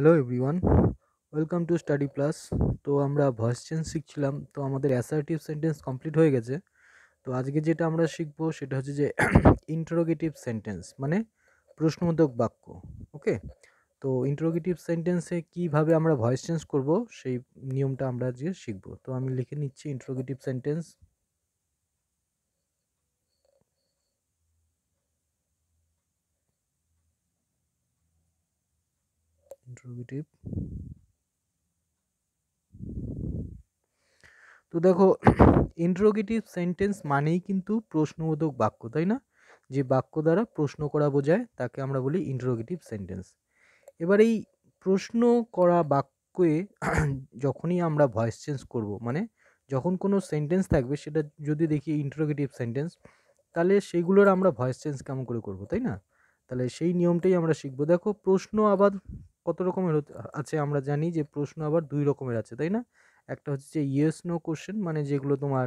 Hello everyone welcome to study plus তো আমরা voice change শিখছিলাম তো আমাদের অ্যাসার্টিভ সেন্টেন্স কমপ্লিট হয়ে গেছে তো আজকে যেটা আমরা শিখবো সেটা হচ্ছে যে ইন্টারোগেটিভ সেন্টেন্স মানে প্রশ্নবোধক বাক্য ওকে তো ইন্টারোগেটিভ সেন্টেন্সে কিভাবে আমরা ভয়েস চেঞ্জ করব সেই নিয়মটা আমরা আজকে শিখবো তো আমি লিখে নিচ্ছি ইন্টারোগেটিভ সেন্টেন্স ইন্টারোগেটিভ তো দেখো ইন্টারোগেটিভ সেন্টেন্স মানেই কিন্তু প্রশ্নবোধক বাক্য তাই না যে বাক্য দ্বারা প্রশ্ন করা বোঝায় তাকে আমরা বলি ইন্টারোগেটিভ সেন্টেন্স এবার এই প্রশ্ন করা বাক্যে যখনই আমরা ভয়েস চেঞ্জ করব মানে যখন কোনো সেন্টেন্স থাকবে সেটা যদি দেখি ইন্টারোগেটিভ সেন্টেন্স তাহলে সেইগুলোর আমরা ভয়েস চেঞ্জ কেমন করে করব তাই না তাহলে সেই নিয়মটাই আমরা শিখবো দেখো প্রশ্ন আবার কত রকমের আছে আমরা জানি যে প্রশ্ন আবার দুই রকমের আছে তাই না একটা হচ্ছে যে ইয়েস নো কোশ্চেন মানে যেগুলো তোমার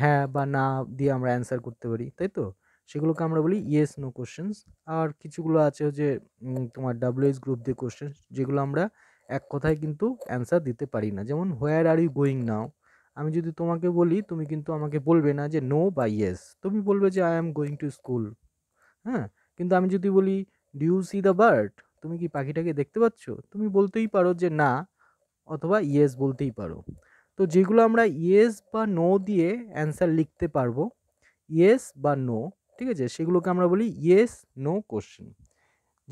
হ্যাঁ বা না দিয়ে আমরা অ্যান্সার করতে পারি তাই তো সেগুলোকে আমরা বলি ইয়েস নো কোশ্চেন্স আর কিছুগুলো আছে যে তোমার ডাব্লিউএস গ্রুপ দিয়ে কোশ্চেন যেগুলো আমরা এক কথায় কিন্তু অ্যান্সার দিতে পারি না যেমন হোয়ার আর ইউ গোয়িং নাও আমি যদি তোমাকে বলি তুমি কিন্তু আমাকে বলবে না যে নো বা ইয়েস তুমি বলবে যে I am going to school হ্যাঁ কিন্তু আমি যদি বলি do you see the bird তুমি কি পাখিটাকে দেখতে পাচ্ছ তুমি বলতেই পারো যে না অথবা ইয়েস বলতেই পারো তো যেগুলো আমরা ইয়েস বা নো দিয়ে অ্যান্সার লিখতে পারবো ইয়েস বা নো ঠিক আছে সেগুলোকে আমরা বলি ইয়েস নো কোশ্চেন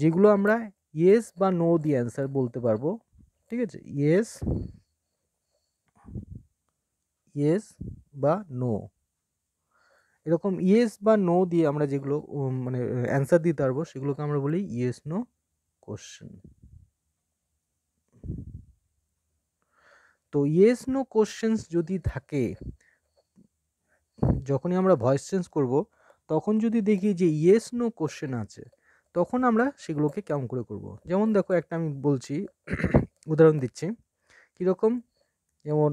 যেগুলো আমরা ইয়েস বা নো দিয়ে অ্যান্সার বলতে পারবো ঠিক আছে ইয়েস ইয়েস বা নো এরকম ইয়েস বা নো দিয়ে আমরা যেগুলো মানে অ্যান্সার দিতে পারবো সেগুলোকে আমরা বলি ইয়েস নো question তো ইয়েস নো কোশ্চেন্স যদি থাকে যখনই আমরা ভয়েস চেঞ্জ করব তখন যদি দেখি যে ইয়েস নো কোশ্চেন আছে তখন আমরা সেগুলোকে কেমন করে করব। যেমন দেখো একটা আমি বলছি উদাহরণ দিচ্ছি কীরকম যেমন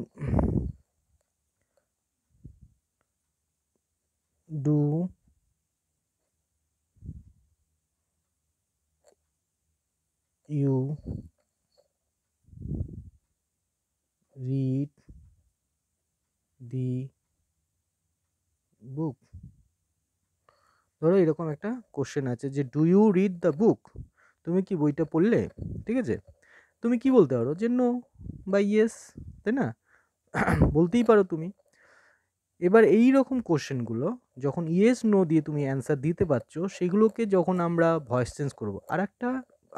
do you read the book ধরো এরকম একটা কোশ্চেন আছে যে do you read the book তুমি কি বইটা পড়লে ঠিক আছে তুমি কি বলতে পারো যে নো বা ইয়েস তাই না বলতেই পারো তুমি এবার এই রকম কোশ্চেনগুলো যখন ইয়েস নো দিয়ে তুমি অ্যান্সার দিতে পারছো সেগুলোকে যখন আমরা ভয়েস চেঞ্জ করবো আর একটা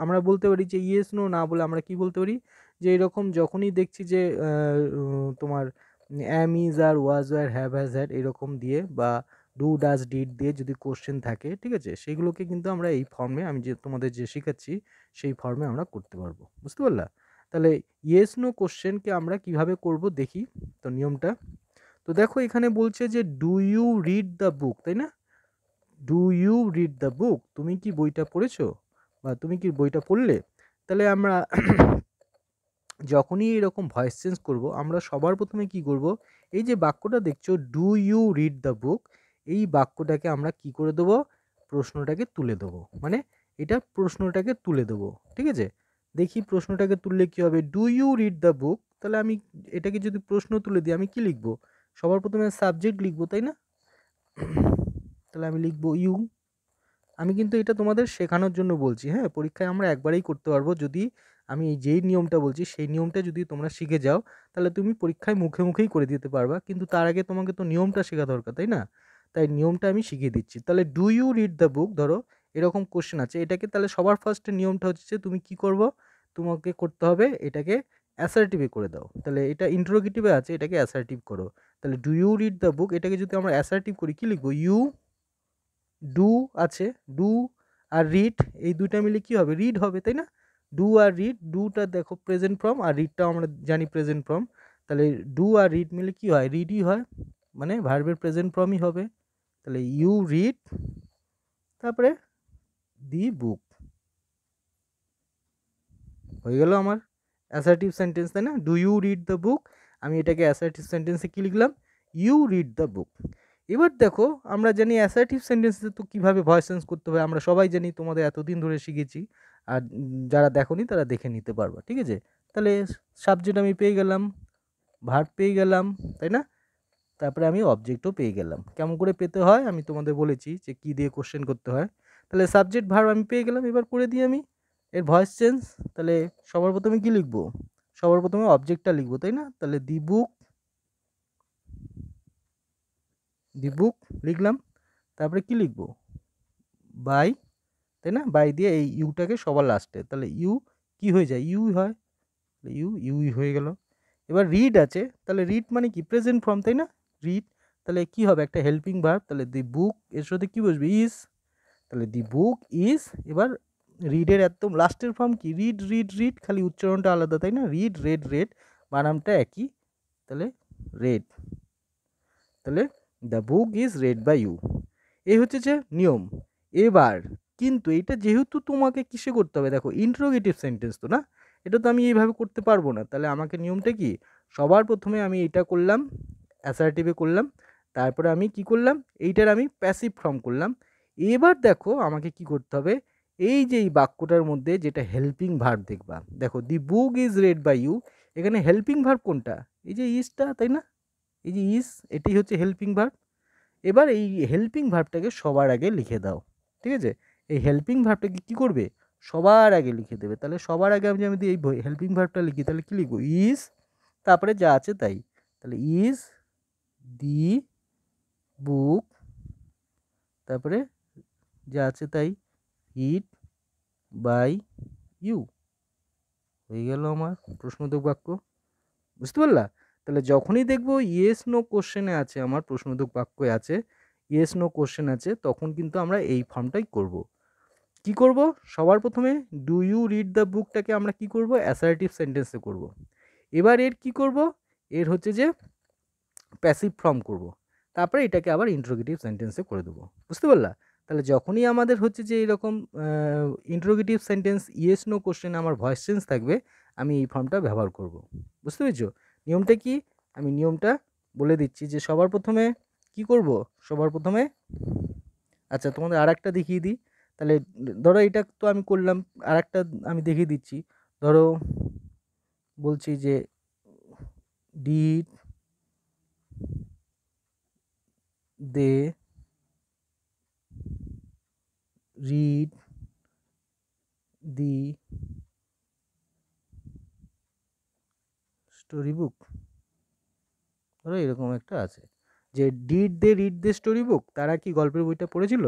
আমরা বলতে পারি যে ইয়েস নো না বলে আমরা কি বলতে পারি যে এরকম যখনই দেখছি যে তোমার অ্যাম ইজ আর ওয়াজ আর হ্যাভ হ্যাজ হ্যাড এরকম দিয়ে বা ডু ডাজ ডিড দিয়ে যদি কোশ্চেন থাকে ঠিক আছে সেগুলোকে কিন্তু আমরা এই ফর্মে আমি যে তোমাদের যে শেখাচ্ছি সেই ফর্মে আমরা করতে পারবো বুঝতে পারলা তাহলে ইয়েস নো কোশ্চেনকে আমরা কিভাবে করব দেখি তো নিয়মটা তো দেখো এখানে বলছে যে do you read the book তাই না do you read the book তুমি কি বইটা পড়েছো তুমি কি বইটা পড়লে তাহলে আমরা যখনই এরকম ভয়েস চেঞ্জ করব আমরা সবার প্রথমে কি করব এই যে বাক্যটা দেখছো do you read the book এই বাক্যটাকে আমরা কি করে দেবো প্রশ্নটাকে তুলে দেবো মানে এটা প্রশ্নটাকে তুলে দেবো ঠিক আছে দেখি প্রশ্নটাকে তুললে কি হবে do you read the book তাহলে আমি এটাকে যদি প্রশ্ন তুলে দিই আমি কি লিখবো সবার প্রথমে সাবজেক্ট লিখবো তাই না তাহলে আমি লিখবো ইউ আমি কিন্তু এটা তোমাদের শেখানোর জন্য বলছি হ্যাঁ পরীক্ষায় আমরা একবারেই করতে পারবো যদি আমি যেই নিয়মটা বলছি সেই নিয়মটা যদি তোমরা শিখে যাও তাহলে তুমি পরীক্ষায় মুখে মুখেই করে দিতে পারবা কিন্তু তার আগে তোমাকে তো নিয়মটা শেখা দরকার তাই না তাই নিয়মটা আমি শিখিয়ে দিচ্ছি তাহলে do you read the book ধরো এরকম কোশ্চেন আছে এটাকে তাহলে সবার ফার্স্টে নিয়মটা হচ্ছে তুমি কি করব তোমাকে করতে হবে এটাকে অ্যাসার্টিভে করে দাও তাহলে এটা ইন্টারোগেটিভে আছে এটাকে অ্যাসার্টিভ করো তাহলে do you read the book এটাকে যদি আমরা অ্যাসার্টিভ করি কী লিখবো ইউ ডু আছে ডু আর রিড এই দুইটা মিলে কি হবে রিড হবে তাই না ডু আর রিড ডুটা দেখো প্রেজেন্ট ফর্ম আর রিডটাও আমরা জানি প্রেজেন্ট ফর্ম তাহলে ডু আর রিড মিলে কি হয় রিডই হয় মানে ভার্বের প্রেজেন্ট ফর্মই হবে তাহলে ইউ রিড তারপরে দি বুক হয়ে গেল আমার অ্যাসার্টিভ সেন্টেন্স তাই না do you read the book আমি এটাকে অ্যাসার্টিভ সেন্টেন্সে কি লিখলাম ইউ রিড দ্য বুক এবার দেখো আমরা জানি অ্যাসার্টিভ সেন্টেন্সে তো কীভাবে ভয়েস চেঞ্জ করতে হবে আমরা সবাই জানি তোমাদের এতদিন ধরে শিখেছি আর যারা দেখনি তারা দেখে নিতে পারবা ঠিক আছে তাহলে সাবজেক্ট আমি পেয়ে গেলাম ভার্ব পেয়ে গেলাম তাই না তারপরে আমি অবজেক্টও পেয়ে গেলাম কেমন করে পেতে হয় আমি তোমাদের বলেছি যে কী দিয়ে কোশ্চেন করতে হয় তাহলে সাবজেক্ট ভার্ব আমি পেয়ে গেলাম এবার করে দিই আমি এর ভয়েস চেঞ্জ তাহলে সবার প্রথমে কী লিখবো সবার প্রথমে অবজেক্টটা লিখবো তাই না তাহলে দি বুক দি বুক লিখলাম তারপরে কি লিখব বাই তাই না বাই দিয়ে এই ইউটাকে সবার লাস্টে তাহলে ইউ কি হয়ে যায় ইউ হয় ইউ ইউই হয়ে গেল এবার রিড আছে তাহলে রিড মানে কি প্রেজেন্ট ফর্ম তাই না রিড তাহলে কি হবে একটা হেল্পিং ভার্ব তাহলে দি বুক এর সাথে কী বসবে ইজ তাহলে দি বুক ইজ এবার রিডের একদম লাস্টের ফর্ম কি রিড রিড রিড খালি উচ্চারণটা আলাদা তাই না রিড রেড রেড বানামটা একই তাহলে রেড তাহলে the book is read by you এই হচ্ছে যে নিয়ম এবার কিন্তু এটা যেহেতু তোমাকে কিসে করতে হবে দেখো ইন্ট্রোগেটিভ সেন্টেন্স তো না এটা তো আমি এইভাবে করতে পারবো না তাহলে আমাকে নিয়মটা কি সবার প্রথমে আমি এটা করলাম অ্যাসার্টিভে করলাম তারপরে আমি কি করলাম এইটার আমি প্যাসিভ ফর্ম করলাম এবার দেখো আমাকে কি করতে হবে এই যে এই বাক্যটার মধ্যে যেটা হেল্পিং ভার্ব দেখবা দেখো the book is read by you এখানে হেল্পিং ভার্ব কোনটা এই যে ইজটা তাই না এই যে ইস এটি হচ্ছে হেল্পিং ভার্ব এবার এই হেল্পিং ভার্বটাকে সবার আগে লিখে দাও ঠিক আছে এই হেল্পিং ভার্বটাকে কী করবে সবার আগে লিখে দেবে তাহলে সবার আগে আমি যদি এই হেল্পিং ভার্বটা লিখি তাহলে কী লিখবো ইজ তারপরে যা আছে তাই তাহলে ইজ দি বুক তারপরে যা আছে তাই হিট বাই ইউ হয়ে গেল আমার প্রশ্নবোধক বাক্য বুঝতে পারলা তাহলে যখনই দেখব ইয়েস নো কোশ্চেনে আছে আমার প্রশ্নদক বাক্যে আছে ইয়েস নো কোশ্চেন আছে তখন কিন্তু আমরা এই ফর্মটাই করব। কি করব সবার প্রথমে ডু ইউ রিড দ্য বুকটাকে আমরা কি করব অ্যাসারেটিভ সেন্টেন্সে করব। এবার এর কি করব এর হচ্ছে যে প্যাসিভ ফর্ম করব। তারপরে এটাকে আবার ইন্ট্রোগেটিভ সেন্টেন্সে করে দেবো বুঝতে পারলা তাহলে যখনই আমাদের হচ্ছে যে এরকম interrogative sentence yes no question আমার ভয়েস চেঞ্জ থাকবে আমি এই ফর্মটা ব্যবহার করব বুঝতে পেরেছো নিয়মটা কি আমি নিয়মটা বলে দিচ্ছি যে সবার প্রথমে কি করব সবার প্রথমে আচ্ছা তোমাদের আর একটা দেখিয়ে দিই তাহলে ধরো এটা তো আমি করলাম আর একটা আমি দেখিয়ে দিচ্ছি ধরো বলছি যে did they read the story book ধরো এরকম একটা আছে যে did they read they story book তারা কি গল্পের বইটা পড়েছিল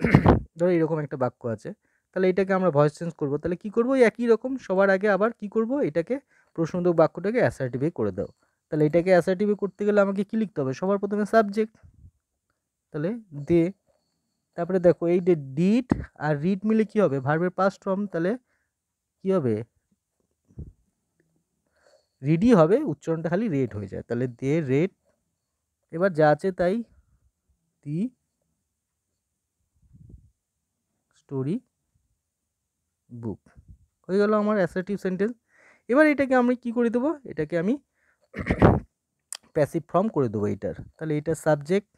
ধরো এরকম একটা বাক্য আছে তাহলে এটাকে আমরা ভয়েস চেঞ্জ করবো তাহলে কী করবো একই রকম সবার আগে আবার কি করব এটাকে প্রশ্নবোধক বাক্যটাকে অ্যাসার্টিভে করে দাও তাহলে এটাকে অ্যাসার্টিভে করতে গেলে আমাকে কী লিখতে হবে সবার প্রথমে সাবজেক্ট তাহলে দে তারপরে দেখো এই যে ডিড আর রিড মিলে কি হবে ভার্বের পাস্ট ফর্ম তাহলে কি হবে রিডি হবে উচ্চারণটা খালি রেড হয়ে যায় তাহলে দে রেড এবার যা আছে তাই দি স্টোরি বুক হয়ে গেল আমার অ্যাসার্টিভ সেন্টেন্স এবার এটাকে আমি কি করে দেবো এটাকে আমি প্যাসিভ ফর্ম করে দেবো এটার তাহলে এটা সাবজেক্ট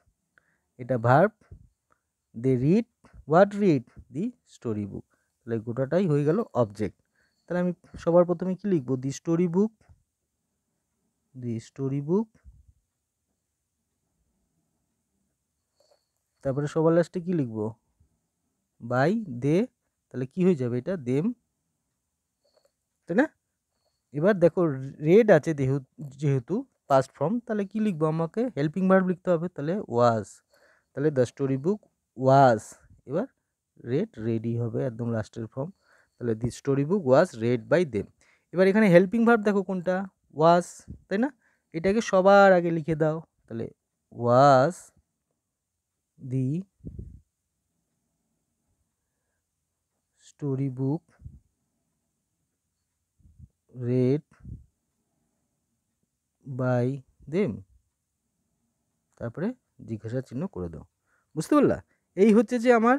এটা verb they read what read the story book তাহলে গোটাটাই হয়ে গেল অবজেক্ট তাহলে আমি সবার প্রথমে কি লিখবো দি স্টোরি বুক দি স্টোরি বুক তারপরে সবার লাস্টে কী লিখব বাই দে তাহলে কি হয়ে যাবে এটা দেম তাই না এবার দেখো রেড আছে যেহেতু পাস্ট ফর্ম তাহলে কি লিখবো আমাকে হেল্পিং ভার্ব লিখতে হবে তাহলে ওয়াজ তাহলে দ্য স্টোরি বুক ওয়াজ এবার রেড রেডি হবে একদম লাস্টের ফর্ম তাহলে the story book was read by them এবার এখানে হেল্পিং ভার্ব দেখো কোনটা ওয়াস তাই না এটাকে সবার আগে লিখে দাও তাহলে was the story book read by them তারপরে জিজ্ঞাসা চিহ্ন করে দাও বুঝতে পারলা এই হচ্ছে যে আমার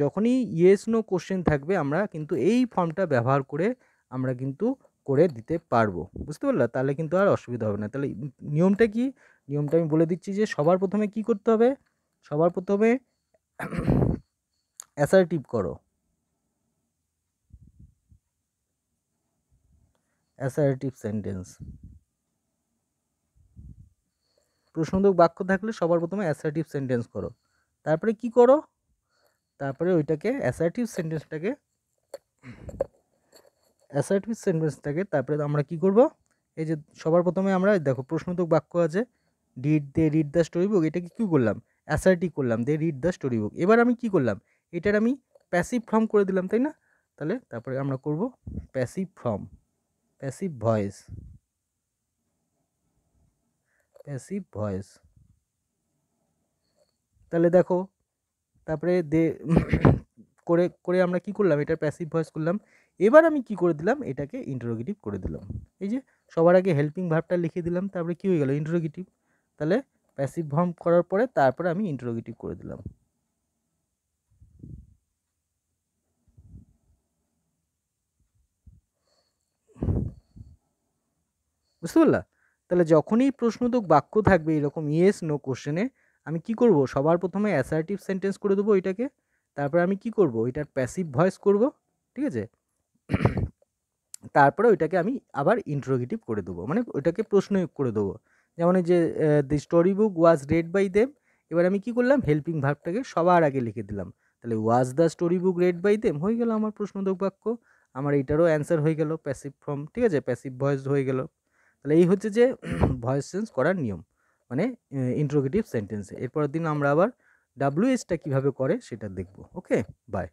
যখনই ইয়েস নো কোশ্চেন থাকবে আমরা কিন্তু এই ফর্মটা ব্যবহার করে আমরা কিন্তু করে দিতে পারবো বুঝতে পারলে তাহলে কিন্তু আর অসুবিধা হবে না তাহলে নিয়মটা কি নিয়মটা আমি বলে দিচ্ছি যে সবার প্রথমে কি করতে হবে সবার প্রথমে অ্যাসার্টিভ করো অ্যাসার্টিভ সেন্টেন্স প্রশ্নবোধক বাক্য থাকলে সবার প্রথমে অ্যাসার্টিভ সেন্টেন্স করো তারপরে কি করো তারপরে ওইটাকে অ্যাসার্টিভ সেন্টেন্সটাকে অ্যাসার্টিভ সেন্টেন্স থাকে তারপরে আমরা কি করব এই যে সবার প্রথমে আমরা দেখো প্রশ্নতক বাক্য আছে read they read the story book এটাকে কী করলাম অ্যাসার্টিভ করলাম they read the story book এবার আমি কি করলাম এটার আমি প্যাসিভ ফর্ম করে দিলাম তাই না তাহলে তারপরে আমরা করব passive form passive voice passive voice তাহলে দেখো তারপরে দে করে করে আমরা কি করলাম এটার প্যাসিভ ভয়েস করলাম এবার আমি কি করে দিলাম এটাকে ইন্টারোগেটিভ করে দিলাম এই যে সবার আগে হেল্পিং ভাবটা লিখে দিলাম তারপরে কী হয়ে গেল ইন্টারোগেটিভ তাহলে প্যাসিভ ফর্ম করার পরে তারপরে আমি ইন্টারোগেটিভ করে দিলাম বুঝতে পারলা তাহলে যখনই প্রশ্নবোধক বাক্য থাকবে এরকম ইয়েস নো কোশ্চেনে আমি কি করব সবার প্রথমে অ্যাসার্টিভ সেন্টেন্স করে দেবো ওইটাকে তারপরে আমি কি করব ওইটার প্যাসিভ ভয়েস করব ঠিক আছে তারপরে ওইটাকে আমি আবার ইন্ট্রোগেটিভ করে দেবো মানে ওইটাকে প্রশ্ন করে দেবো যেমন যে the story book was read by them এবার আমি কি করলাম হেল্পিং ভাবটাকে সবার আগে লিখে দিলাম তাহলে was the story book read by them হয়ে গেল আমার প্রশ্নবোধক বাক্য আমার এইটারও অ্যান্সার হয়ে গেল প্যাসিভ ফর্ম ঠিক আছে প্যাসিভ ভয়েস হয়ে গেল তাহলে এই হচ্ছে যে ভয়েস চেঞ্জ করার নিয়ম মানে ইন্ট্রোগেটিভ সেন্টেন্সে এরপরের দিন আমরা আবার ডাব্লিউএসটা কীভাবে করে সেটা দেখব ওকে বাই